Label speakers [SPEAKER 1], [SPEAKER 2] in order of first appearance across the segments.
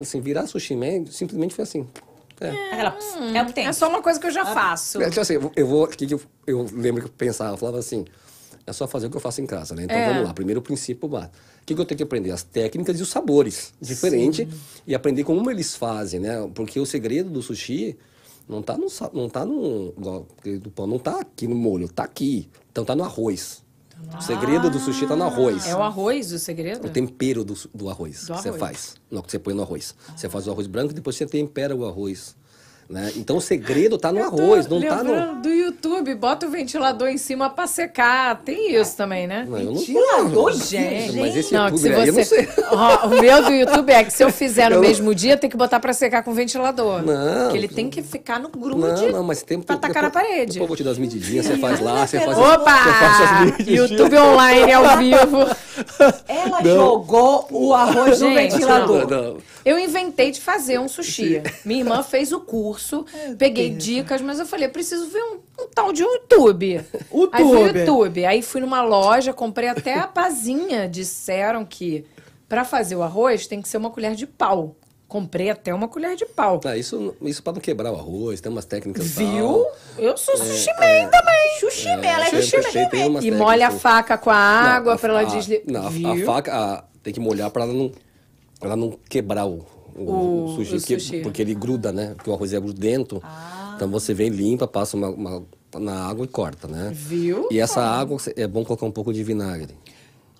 [SPEAKER 1] assim, virar sushi man, simplesmente foi assim. É. É. É, hum. é o que tem. É só uma coisa que eu já ah, faço. É, tipo assim, eu vou. que eu, eu lembro que eu pensava? Eu falava assim: é só fazer o que eu faço em casa, né? Então é. vamos lá. Primeiro o princípio básico. O que, que eu tenho que aprender? As técnicas e os sabores. Diferente. Sim. E aprender como eles fazem, né? Porque o segredo do sushi não tá no. Não tá no do pão não tá aqui no molho, tá aqui. Então tá no arroz. O segredo do sushi tá no arroz. É o arroz o segredo? O tempero do, do arroz do que arroz. você faz. Não, que você põe no arroz. Você faz o arroz branco e depois você tempera o arroz né? Então o segredo está no arroz, não está no. do YouTube, bota o ventilador em cima para secar. Tem isso também, né? eu não ventilador, gente. Mas esse você... o meu do YouTube é que se eu fizer no eu... mesmo dia, tem que botar para secar com ventilador. Não. Que ele tem que ficar no grude. Não, não, mas tem para atacar na parede. Depois eu vou te dar as medidinhas, você faz lá, você faz. Opa! Você faz as YouTube online é ao vivo. Ela não. jogou o arroz no ventilador. Não. Eu inventei de fazer um sushi. Minha irmã fez o curso, peguei Deus. dicas, mas eu falei, preciso ver um, um tal de YouTube. YouTube. Aí fui no YouTube. Aí fui numa loja, comprei até a pazinha. Disseram que para fazer o arroz tem que ser uma colher de pau. Comprei até uma colher de pau. Ah, isso, isso para não quebrar o arroz, tem umas técnicas Viu? Tal. Eu sou é, sushi é, man também. Sushi é, man, ela é sushi man. E molha a faca com a água para ela desligar. Não, a, a faca a, tem que molhar para ela não, ela não quebrar o, o, o sushi, o porque, sushi. porque ele gruda, né? Porque o arroz é grudento. Ah. Então você vem, limpa, passa uma, uma na água e corta, né? Viu? E essa água é bom colocar um pouco de vinagre.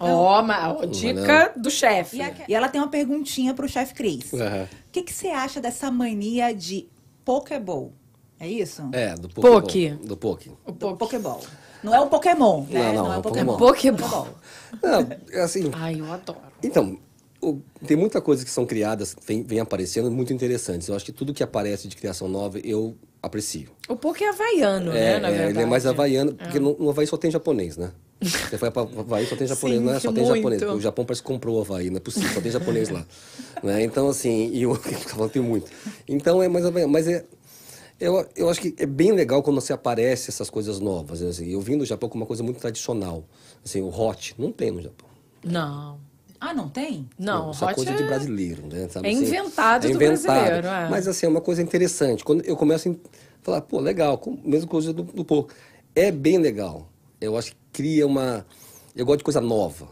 [SPEAKER 1] Ó, oh, dica do chefe. E, e, ela tem uma perguntinha pro chefe Cris. O que, que você acha dessa mania de Pokéball? É isso? É, do Pokéball. Poke. Do Poke. O do Pokéball. Não é o Pokémon, né? Não, não, não é, é o Pokémon. Pokéball. Não, é assim... Ai, eu adoro. Então, o, tem muita coisa que são criadas, vem, vem aparecendo, muito interessantes. Eu acho que tudo que aparece de criação nova, eu aprecio. O Poké é havaiano, é, né, na é, verdade. Ele é mais havaiano, é. porque ah. no, no Havaí só tem japonês, né? Você foi Havaí, só tem japonês, Sim, é? Só tem muito. japonês. O Japão parece que comprou o Havaí, não é possível, só tem japonês lá. né? Então, assim, e eu falando tem muito. Então, é mais mas é, eu, eu acho que é bem legal quando você aparece essas coisas novas. Né? Assim, eu vim do Japão com uma coisa muito tradicional. Assim, o hot não tem no Japão. Não. Ah, não tem? Não, não essa coisa é... de brasileiro, né? Sabe, é assim? inventado assim, é inventado. brasileiro. É. Mas assim, é uma coisa interessante. Quando eu começo a falar, pô, legal, mesmo coisa do, do pouco. É bem legal eu acho que cria uma. Eu gosto de coisa nova.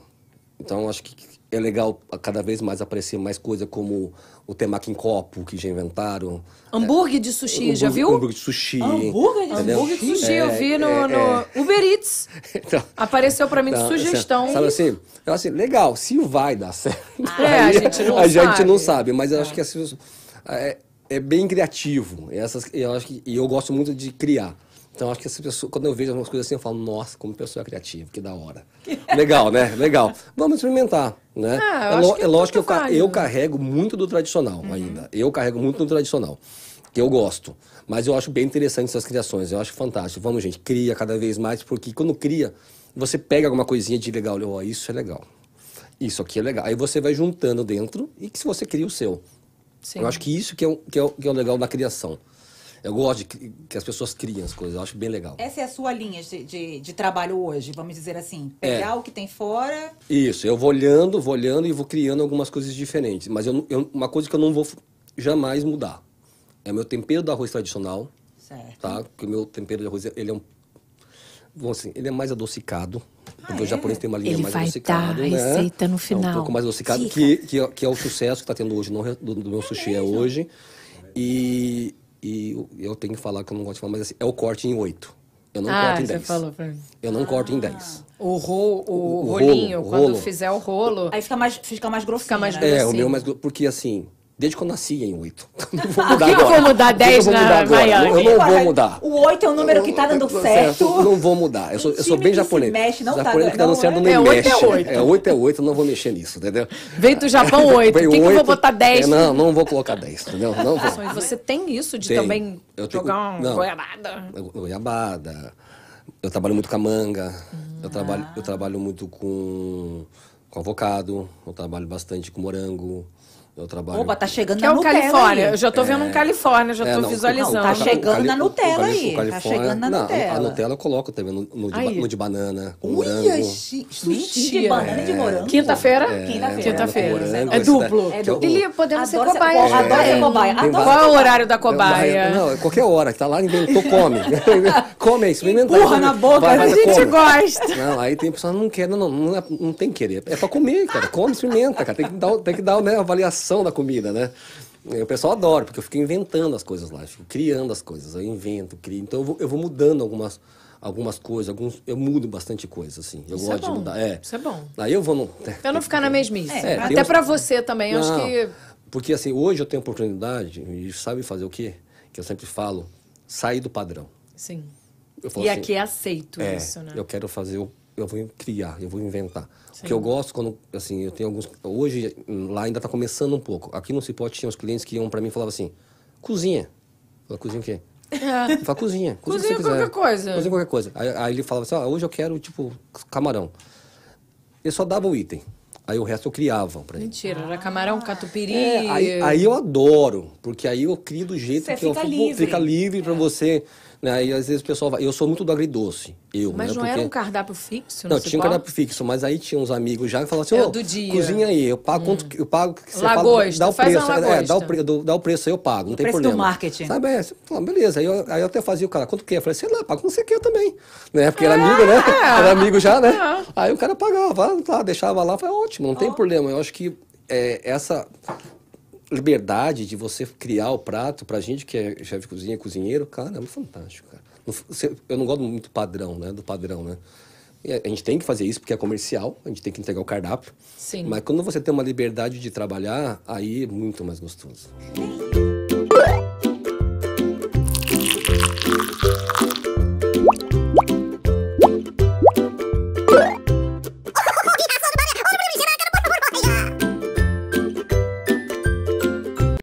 [SPEAKER 1] Então acho que é legal cada vez mais aparecer mais coisa como o temaki em copo que já inventaram.
[SPEAKER 2] Hambúrguer de é, sushi, hambúrguer, já viu? Hambúrguer
[SPEAKER 1] de sushi. Hambúrguer de, hambúrguer de sushi, é, eu vi é, no, é, no é. Uber Eats. Então, Apareceu para mim então, de assim, sugestão. Sabe assim? Eu assim, legal, se vai dar certo. É, aí, a gente não a sabe. A gente não sabe, mas eu acho que assim, é, é bem criativo. Essas, eu acho que, e eu gosto muito de criar. Então, acho que essa pessoa, quando eu vejo algumas coisas assim, eu falo, nossa, como pessoa criativa, que da hora. Legal, né? Legal. Vamos experimentar, né? Ah, é, que é, é lógico que eu, eu carrego muito do tradicional uhum. ainda. Eu carrego muito do tradicional, que eu gosto. Mas eu acho bem interessante essas criações, eu acho fantástico. Vamos, gente, cria cada vez mais, porque quando cria, você pega alguma coisinha de legal, olha, isso é legal. Isso aqui é legal. Aí você vai juntando dentro e que se você cria o seu. Sim. Eu acho que isso que é, que é, que é o legal da criação. Eu gosto de que as pessoas criem as coisas, eu acho bem legal. Essa é a sua linha de, de, de trabalho hoje, vamos dizer assim. É. Pegar é. o que tem fora. Isso, eu vou olhando, vou olhando e vou criando algumas coisas diferentes. Mas eu, eu, uma coisa que eu não vou jamais mudar é meu tempero do arroz tradicional. Certo. Tá? Porque o meu tempero de arroz ele é um. Bom, assim, ele é mais adocicado. Ah, o é? japonês tem uma linha ele mais adocicada. Ele vai dar né? receita no final. É um pouco mais adocicado, que, que, é, que, é o sucesso que está tendo hoje no, do, do meu sushi é, é hoje. E e eu tenho que falar que eu não gosto de falar, mas assim, é o corte em oito. Eu não ah, corto em 10. Você falou pra mim. Eu não ah. corto em 10. O, ro, o, o rolinho, rolo, quando rolo. fizer o rolo. Aí fica mais, fica mais grossinho. Fica mais grosso. Né? É, o meu é mais grosso. porque assim, Desde que eu nasci em 8. Então, não vou ah, mudar agora. eu vou mudar 10 na Miami. Eu não vou mudar. O 8 é o número que está dando certo. Eu não vou mudar. Eu sou, eu sou bem japonês. Mexe, não tá japonês tá, que tá dando certo não é 8 É 8 é 8, é 8 eu não vou mexer nisso, entendeu? Vem do Japão 8. Por que, eu vou botar 10? É, não, não vou colocar 10, entendeu? Não vou. você tem isso de tem. também eu jogar uma goiabada? Goiabada. Eu trabalho muito com a manga. Hum. Eu, trabalho, ah. eu trabalho muito com, com avocado. Eu trabalho bastante com morango. Eu trabalho. Opa, tá chegando que é na é Nutella. Califórnia. Aí. Eu já tô vendo um é. Califórnia, já é, tô não, visualizando. Não, tá, tá chegando na Nutella aí. tá chegando na Nutella. A Nutella eu coloco também no, no, de, no de, banana, com Uia, morango. Sushi de banana e de morango. Quinta-feira? É, Quinta-feira. É duplo. É duplo. podemos ser cobaia. Adoro ser cobaia. Qual é o horário da cobaia? Não, qualquer hora. Que tá lá, inventou, come. Come aí, experimenta. Porra na boca. Né? A gente gosta. Não, aí tem pessoas que não quer. Não, não tem querer. É pra comer, cara. Come, experimenta, cara. Tem que dar, a né, avaliação da comida, né? É, o pessoal adora, porque eu fico inventando as coisas lá, eu fico criando as coisas, eu invento, crio. Então eu vou, eu vou mudando algumas, algumas coisas, alguns, eu mudo bastante coisa, assim. Eu Isso é gosto é de mudar. É. Isso é bom. Aí eu vou no. Pra não ficar na mesmice. É, é, até para você também, não, acho que. Porque assim, hoje eu tenho oportunidade, e sabe fazer o quê? Que eu sempre falo, sair do padrão. Sim. e assim, aqui é aceito é, isso, né? Eu quero fazer o eu vou criar, eu vou inventar. Sim. O que eu gosto quando, assim, eu tenho alguns... Hoje, lá ainda está começando um pouco. Aqui no Cipote tinha uns clientes que iam para mim e falavam assim, cozinha. Fala, cozinha o quê? É. Fala, cozinha. Cozinha, cozinha qualquer coisa. Cozinha qualquer coisa. Aí, aí ele falava assim, ah, hoje eu quero, tipo, camarão. Eu só dava o item. Aí o resto eu criava pra ele. Mentira, era camarão, catupiry. É, aí, aí, eu adoro, porque aí eu crio do jeito você que fica eu fico, livre. fica livre é. pra você. Né? E às vezes o pessoal vai. Eu sou muito do agridoce. Eu, mas né? não Porque... era um cardápio fixo? Não, tinha um cardápio fixo, mas aí tinha uns amigos já que falavam assim, é, do dia. cozinha aí, eu pago hum. quanto, eu pago, você lagosta, dá o preço, é, é, dá o, pre, dá o preço aí eu pago, não o tem preço problema. do marketing. Sabe, é, beleza, aí eu, aí eu até fazia o cara, quanto que é? Eu falei, sei lá, paga com você quer também, né, porque era amigo, né, é. era amigo já, né, é. aí o cara pagava, tá, deixava lá, foi ótimo, não tem problema, eu acho que é, essa liberdade de você criar o prato, pra gente que é chefe de cozinha, cozinheiro, cara, é fantástico, cara. Eu não gosto muito padrão, né? Do padrão, né? A gente tem que fazer isso porque é comercial, a gente tem que entregar o cardápio. Sim. Mas quando você tem uma liberdade de trabalhar, aí é muito mais gostoso.